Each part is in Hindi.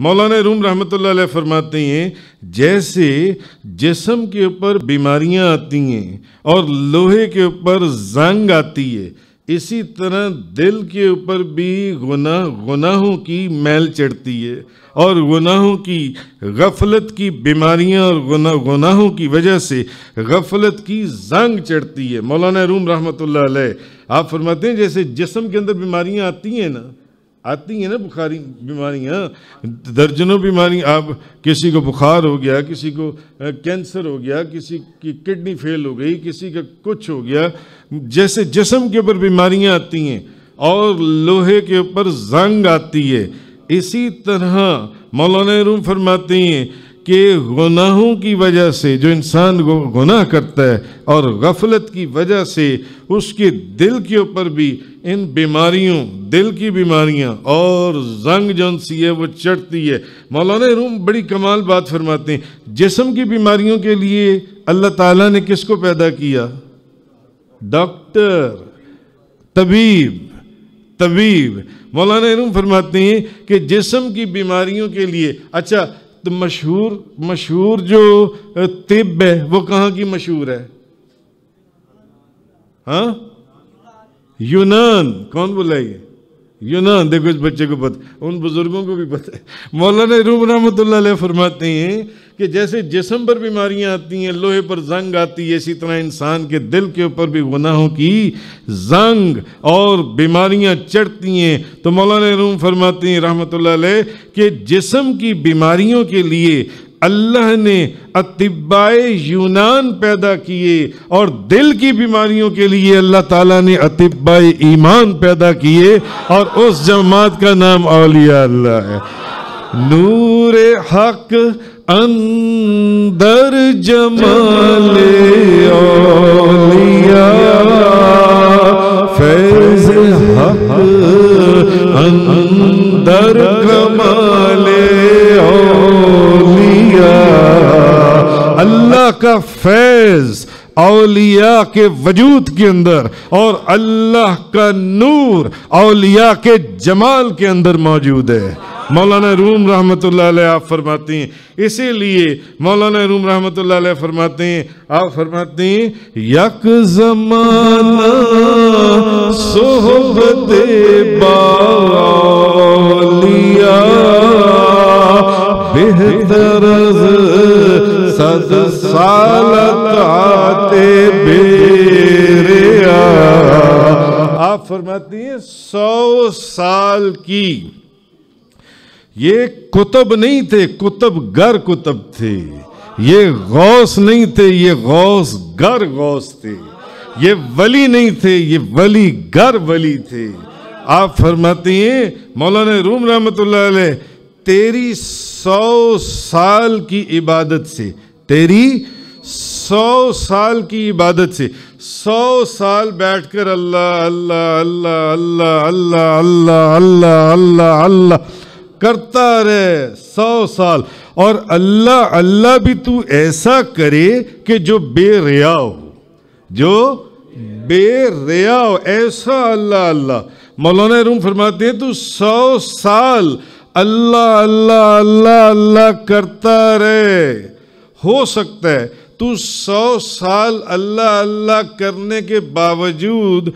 मौलाना रूम रहमत फरमाते हैं जैसे जिसम के ऊपर बीमारियां आती हैं और लोहे के ऊपर जंग आती है इसी तरह दिल के ऊपर भी गुना गुनाहों की मैल चढ़ती है और गुनाहों की गफलत की बीमारियां और गुना गुनाहों की वजह से गफलत की जंग चढ़ती है मौलाना रूम रहमत आप फरमाते हैं जैसे जिसम के अंदर बीमारियां आती हैं ना आती हैं ना बुखारी बीमारियाँ दर्जनों बीमारी आप किसी को बुखार हो गया किसी को कैंसर हो गया किसी की किडनी फेल हो गई किसी का कुछ हो गया जैसे जिसम के ऊपर बीमारियाँ आती हैं और लोहे के ऊपर जंग आती है इसी तरह मौलाना रूम फरमाते हैं के गुनाहों की वजह से जो इंसान गुनाह करता है और गफलत की वजह से उसके दिल के ऊपर भी इन बीमारियों दिल की बीमारियां और जंग जो सी है वो चढ़ती है मौलाना रूम बड़ी कमाल बात फरमाते हैं जिसम की बीमारियों के लिए अल्लाह ताला ने किसको पैदा किया डॉक्टर तबीब तबीब मौलाना रूम फरमाते हैं कि जिसम की बीमारियों के लिए अच्छा तो मशहूर मशहूर जो तिब है वो कहाँ की मशहूर है हाँ यूनान कौन बोला ये यू ना देखो इस बच्चे को पता उन बुजुर्गों को भी पता है मौलाना रूब रहमत फरमाते हैं कि जैसे जिसम पर बीमारियां आती हैं लोहे पर जंग आती है इसी तरह इंसान के दिल के ऊपर भी गुनाहों की जंग और बीमारियां चढ़ती हैं तो मौलाना रूम फरमाते हैं रहमत कि जिसम की बीमारियों के लिए अल्लाह ने अतिब्बाए यूनान पैदा किए और दिल की बीमारियों के लिए अल्लाह ताला ने अतिब्बाए ईमान पैदा किए और उस जमात का नाम अलिया अल्लाह है नूर हक अंदर जमाले औलिया फैज हक अंदर अल्लाह का फैज़ अलिया के वजूद के अंदर और अल्लाह का नूर अलिया के जमाल के अंदर मौजूद है मौलाना रूम रहमत आप फरमाती हैं इसीलिए मौलाना रूम रहमत फरमाती हैं आप फरमाती हैं यक जमाना सोहबत बालिया बेहतर आप फरमाती हैं सौ साल की ये कुतुब नहीं थे कुतब गर कुतब थे ये गौस नहीं थे ये गौस गर गौस थे ये वली नहीं थे ये वली गर वली थे आप फरमाती हैं मौलाना रूम रहमत तेरी सौ साल की इबादत से तेरी सौ साल की इबादत से सौ साल बैठकर अल्लाह अल्लाह अल्लाह अल्लाह अल्लाह अल्लाह अल्लाह अल्लाह अल्लाह करता रहे सौ साल और अल्लाह अल्लाह भी तू ऐसा करे कि जो बेरिया हो जो बेरिया हो ऐसा अल्लाह अल्लाह मौलाना रूम फरमाते हैं तू सौ साल अल्लाह अल्लाह अल्लाह अल्लाह करता रहे हो सकता है तू सौ साल अल्लाह अल्लाह करने के बावजूद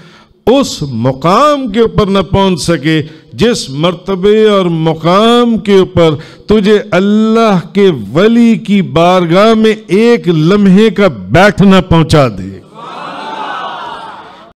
उस मुकाम के ऊपर न पहुंच सके जिस मर्तबे और मुकाम के ऊपर तुझे अल्लाह के वली की बारगाह में एक लम्हे का बैठना पहुंचा दे